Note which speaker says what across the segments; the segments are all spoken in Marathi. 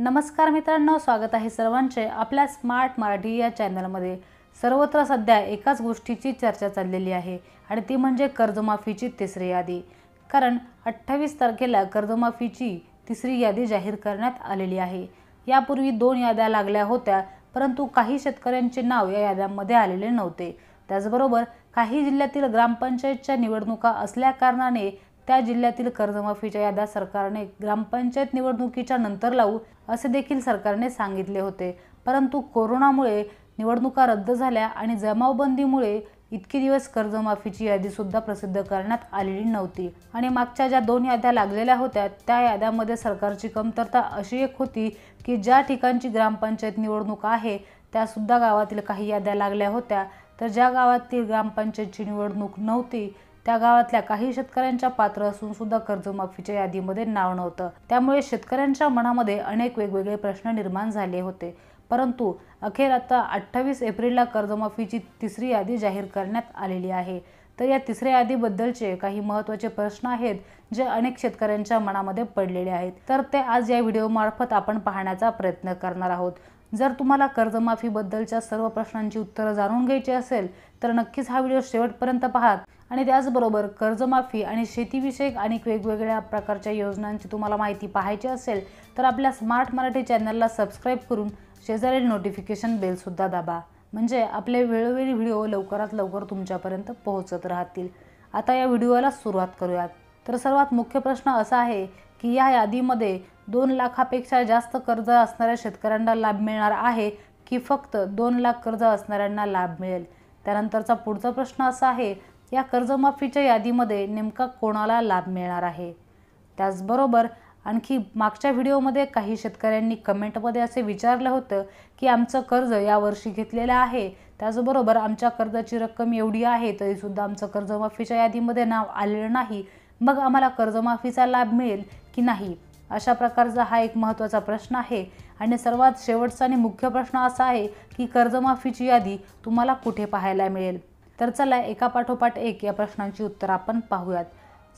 Speaker 1: नमस्कार मित्रांनो स्वागत आहे सर्वांचे आपल्या स्मार्ट मराठी या चॅनलमध्ये सर्वत्र सध्या एकाच गोष्टीची चर्चा चाललेली आहे आणि ती म्हणजे कर्जमाफीची तिसरी यादी कारण अठ्ठावीस तारखेला कर्जमाफीची तिसरी यादी जाहीर करण्यात आलेली आहे यापूर्वी दोन याद्या लागल्या होत्या परंतु काही शेतकऱ्यांचे नाव या याद्यांमध्ये आलेले नव्हते त्याचबरोबर काही जिल्ह्यातील ग्रामपंचायतच्या निवडणुका असल्याकारणाने त्या जिल्ह्यातील कर्जमाफीच्या याद्या सरकारने ग्रामपंचायत निवडणुकीच्या नंतर लावू असे देखील सरकारने सांगितले होते परंतु कोरोनामुळे निवडणुका रद्द झाल्या आणि जमावबंदीमुळे इतके दिवस कर्जमाफीची यादीसुद्धा प्रसिद्ध करण्यात आलेली नव्हती आणि मागच्या ज्या दोन याद्या लागलेल्या होत्या त्या याद्यामध्ये सरकारची कमतरता अशी एक होती की ज्या ठिकाणची ग्रामपंचायत निवडणूक आहे त्यासुद्धा गावातील काही याद्या लागल्या होत्या तर ज्या गावातील ग्रामपंचायतची निवडणूक नव्हती त्या गावातल्या काही शेतकऱ्यांच्या पात्र असून सुद्धा कर्जमाफीच्या यादीमध्ये नाव नव्हतं त्यामुळे शेतकऱ्यांच्या मनामध्ये अनेक वेगवेगळे प्रश्न निर्माण झाले होते परंतु अखेर आता अठ्ठावीस एप्रिलला कर्जमाफीची तिसरी यादी जाहीर करण्यात आलेली आहे तर या तिसऱ्या यादीबद्दलचे काही महत्त्वाचे प्रश्न आहेत जे अनेक शेतकऱ्यांच्या मनामध्ये पडलेले आहेत तर ते आज या व्हिडिओमार्फत आपण पाहण्याचा प्रयत्न करणार आहोत जर तुम्हाला कर्जमाफीबद्दलच्या सर्व प्रश्नांची उत्तरं जाणून घ्यायची असेल तर नक्कीच हा व्हिडिओ शेवटपर्यंत पाहात आणि त्याचबरोबर कर्जमाफी आणि शेतीविषयक अनेक वेगवेगळ्या प्रकारच्या योजनांची तुम्हाला माहिती पाहायची असेल तर आपल्या स्मार्ट मराठी चॅनलला सबस्क्राईब करून शेजारील नोटिफिकेशन बेलसुद्धा दाबा म्हणजे आपले वेळोवेळी व्हिडिओ लवकरात लवकर तुमच्यापर्यंत पोहोचत राहतील आता या व्हिडिओला सुरुवात करूयात तर सर्वात मुख्य प्रश्न असा आहे की या यादीमध्ये दोन लाखापेक्षा जास्त कर्ज असणाऱ्या शेतकऱ्यांना लाभ मिळणार आहे की फक्त दोन लाख कर्ज असणाऱ्यांना लाभ मिळेल त्यानंतरचा पुढचा प्रश्न असा आहे या कर्जमाफीच्या यादीमध्ये नेमका कोणाला लाभ मिळणार आहे त्याचबरोबर आणखी मागच्या व्हिडिओमध्ये काही शेतकऱ्यांनी कमेंटमध्ये असे विचारलं होतं की आमचं कर्ज यावर्षी घेतलेलं आहे त्याचबरोबर आमच्या कर्जाची रक्कम एवढी आहे तरीसुद्धा आमचं कर्जमाफीच्या यादीमध्ये नाव आलेलं नाही मग आम्हाला कर्जमाफीचा लाभ मिळेल की नाही अशा प्रकारचा हा एक महत्त्वाचा प्रश्न आहे आणि सर्वात शेवटचा आणि मुख्य प्रश्न असा आहे की कर्जमाफीची यादी तुम्हाला कुठे पाहायला मिळेल तर चला एका पाठोपाठ एक या प्रश्नांची उत्तर आपण पाहूयात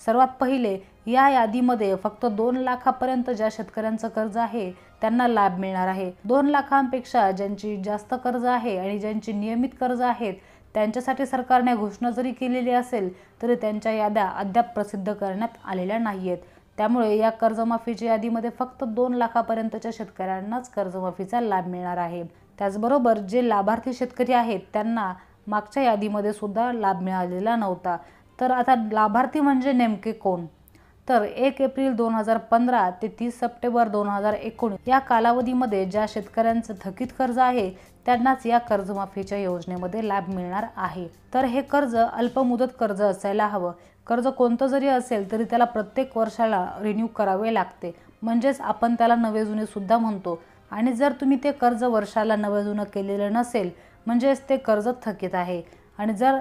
Speaker 1: सर्वात पहिले या यादीमध्ये फक्त दोन लाखापर्यंत ज्या शेतकऱ्यांचं कर्ज आहे त्यांना लाभ मिळणार आहे दोन लाखांपेक्षा ज्यांची जास्त कर्ज आहे आणि ज्यांची नियमित कर्ज आहेत त्यांच्यासाठी सरकारने घोषणा जरी केलेली असेल तरी त्यांच्या याद्या अद्याप प्रसिद्ध करण्यात आलेल्या नाही आहेत त्यामुळे या कर्जमाफीच्या यादीमध्ये फक्त दोन लाखापर्यंतच्या शेतकऱ्यांनाच कर्जमाफीचा लाभ मिळणार आहे त्याचबरोबर जे लाभार्थी शेतकरी आहेत त्यांना मागच्या यादीमध्ये सुद्धा लाभ मिळालेला नव्हता तर आता लाभार्थी म्हणजे नेमके कोण तर एक एप्रिल दोन हजार पंधरा ते तीस सप्टेंबर दोन हजार एकोणीस या कालावधीमध्ये ज्या शेतकऱ्यांचं थकीत कर्ज आहे त्यांनाच या कर्जमाफीच्या योजनेमध्ये लाभ मिळणार आहे तर हे कर्ज अल्पमुदत कर्ज असायला हवं कर्ज कोणतं जरी असेल तरी त्याला प्रत्येक वर्षाला रिन्यू करावे लागते म्हणजेच आपण त्याला नवे जुने सुद्धा म्हणतो आणि जर तुम्ही ते कर्ज वर्षाला नवे जुनं केलेलं नसेल म्हणजेच ते कर्ज थकीत आहे आणि जर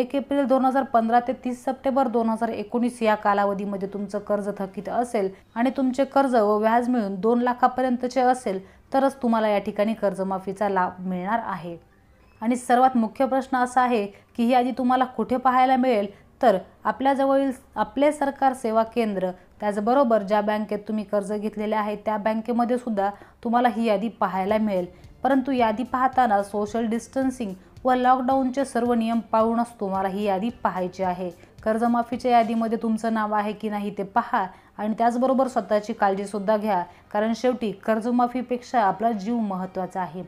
Speaker 1: एक एप्रिल दोन हजार पंधरा ते तीस सप्टेंबर दोन हजार एकोणीस या कालावधीमध्ये तुमचं कर्ज थकीत असेल आणि तुमचे कर्ज व व्याज मिळून दोन लाखापर्यंतचे असेल तरच तुम्हाला या ठिकाणी कर्जमाफीचा लाभ मिळणार आहे आणि सर्वात मुख्य प्रश्न असा आहे की ही आधी तुम्हाला कुठे पाहायला मिळेल तर आपल्याजवळील आपले सरकार सेवा केंद्र त्याचबरोबर ज्या बँकेत तुम्ही कर्ज घेतलेले आहे त्या बँकेमध्ये सुद्धा तुम्हाला ही यादी पाहायला मिळेल परंतु यादी पाहताना सोशल डिस्टन्सिंग व लॉकडाऊनचे सर्व नियम पाळूनच तुम्हाला ही यादी पाहायची आहे कर्जमाफीच्या यादीमध्ये तुमचं नाव आहे की नाही ते पहा आणि त्याचबरोबर स्वतःची काळजीसुद्धा घ्या कारण शेवटी कर्जमाफीपेक्षा आपला जीव महत्त्वाचा आहे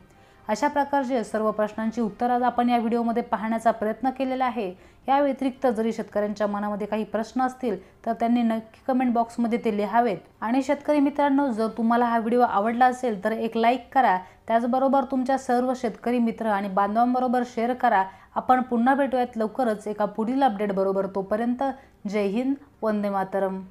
Speaker 1: अशा प्रकारचे सर्व प्रश्नांची उत्तरं आज आपण या व्हिडिओमध्ये पाहण्याचा प्रयत्न केलेला आहे या व्यतिरिक्त जरी शेतकऱ्यांच्या मनामध्ये काही प्रश्न असतील तर त्यांनी नक्की कमेंट बॉक्समध्ये ते लिहावेत आणि शेतकरी मित्रांनो जर तुम्हाला हा व्हिडिओ आवडला असेल तर एक लाईक करा त्याचबरोबर तुमच्या सर्व शेतकरी मित्र आणि बांधवांबरोबर शेअर करा आपण पुन्हा भेटूयात लवकरच एका पुढील अपडेटबरोबर तोपर्यंत जय हिंद वंदे मातरम